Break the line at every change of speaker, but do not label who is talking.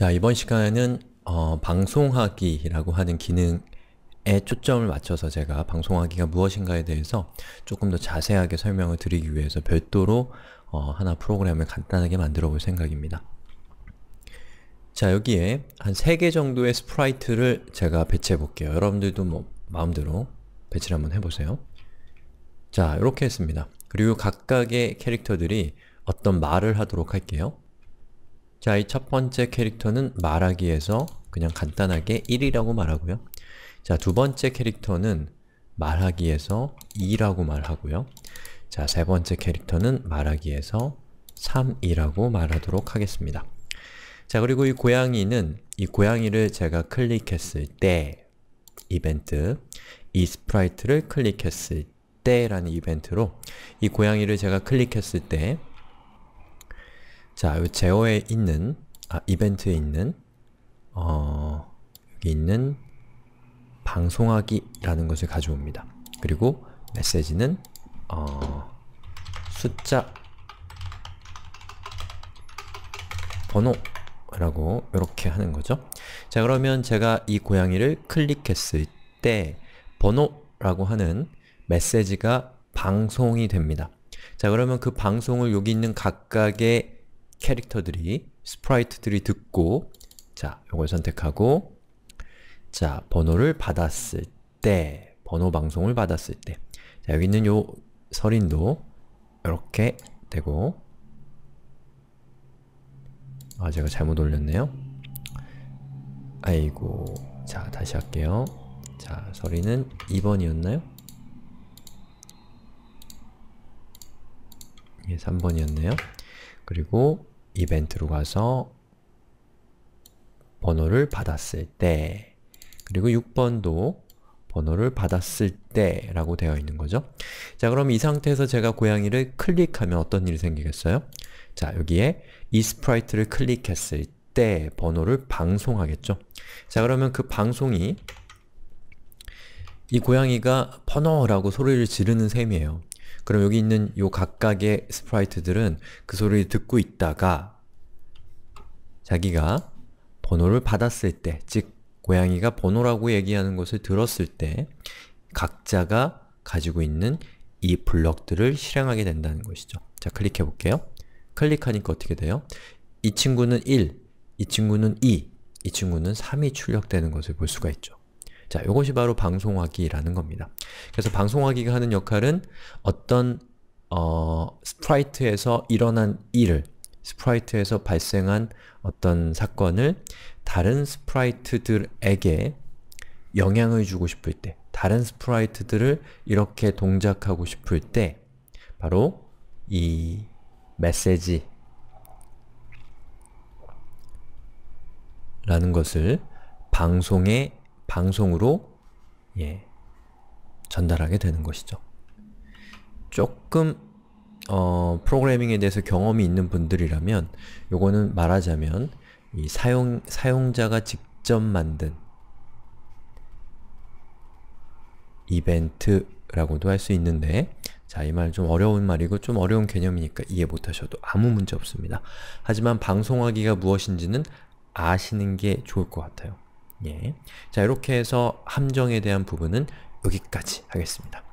자, 이번 시간은 어, 방송하기라고 하는 기능에 초점을 맞춰서 제가 방송하기가 무엇인가에 대해서 조금 더 자세하게 설명을 드리기 위해서 별도로 어, 하나 프로그램을 간단하게 만들어 볼 생각입니다. 자, 여기에 한 3개 정도의 스프라이트를 제가 배치해 볼게요. 여러분들도 뭐 마음대로 배치를 한번 해보세요. 자, 이렇게 했습니다. 그리고 각각의 캐릭터들이 어떤 말을 하도록 할게요. 자, 이 첫 번째 캐릭터는 말하기에서 그냥 간단하게 1이라고 말하고요. 자, 두 번째 캐릭터는 말하기에서 2라고 말하고요. 자, 세 번째 캐릭터는 말하기에서 3이라고 말하도록 하겠습니다. 자, 그리고 이 고양이는 이 고양이를 제가 클릭했을 때 이벤트 이 스프라이트를 클릭했을 때라는 이벤트로 이 고양이를 제가 클릭했을 때 자, 요 제어에 있는, 아, 이벤트에 있는, 어, 여기 있는 방송하기라는 것을 가져옵니다. 그리고 메시지는, 어, 숫자 번호라고 이렇게 하는 거죠. 자 그러면 제가 이 고양이를 클릭했을 때 번호라고 하는 메시지가 방송이 됩니다. 자 그러면 그 방송을 여기 있는 각각의 캐릭터들이 스프라이트들이 듣고 자, 이걸 선택하고 자, 번호를 받았을 때 번호 방송을 받았을 때 자, 여기 있는 요 서린도 이렇게 되고 아, 제가 잘못 올렸네요. 아이고 자, 다시 할게요. 자, 서린은 2번이었나요? 예, 3번이었네요. 그리고 이벤트로 가서 번호를 받았을 때 그리고 6번도 번호를 받았을 때 라고 되어 있는 거죠. 자 그럼 이 상태에서 제가 고양이를 클릭하면 어떤 일이 생기겠어요? 자 여기에 이 스프라이트를 클릭했을 때 번호를 방송하겠죠. 자 그러면 그 방송이 이 고양이가 번호라고 소리를 지르는 셈이에요. 그럼 여기 있는 요 각각의 스프라이트들은 그 소리를 듣고 있다가 자기가 번호를 받았을 때, 즉 고양이가 번호라고 얘기하는 것을 들었을 때 각자가 가지고 있는 이 블럭들을 실행하게 된다는 것이죠. 자, 클릭해 볼게요. 클릭하니까 어떻게 돼요? 이 친구는 1, 이 친구는 2, 이 친구는 3이 출력되는 것을 볼 수가 있죠. 자, 요것이 바로 방송하기라는 겁니다. 그래서 방송하기가 하는 역할은 어떤 어, 스프라이트에서 일어난 일을 스프라이트에서 발생한 어떤 사건을 다른 스프라이트들에게 영향을 주고 싶을 때 다른 스프라이트들을 이렇게 동작하고 싶을 때 바로 이 메시지 라는 것을 방송에 방송으로 예, 전달하게 되는 것이죠. 조금 어, 프로그래밍에 대해서 경험이 있는 분들이라면 요거는 말하자면 이 사용, 사용자가 직접 만든 이벤트라고도 할 수 있는데 자, 이 말 좀 어려운 말이고 좀 어려운 개념이니까 이해 못하셔도 아무 문제 없습니다. 하지만 방송하기가 무엇인지는 아시는 게 좋을 것 같아요. 예. 자, 이렇게 해서 함정에 대한 부분은 여기까지 하겠습니다.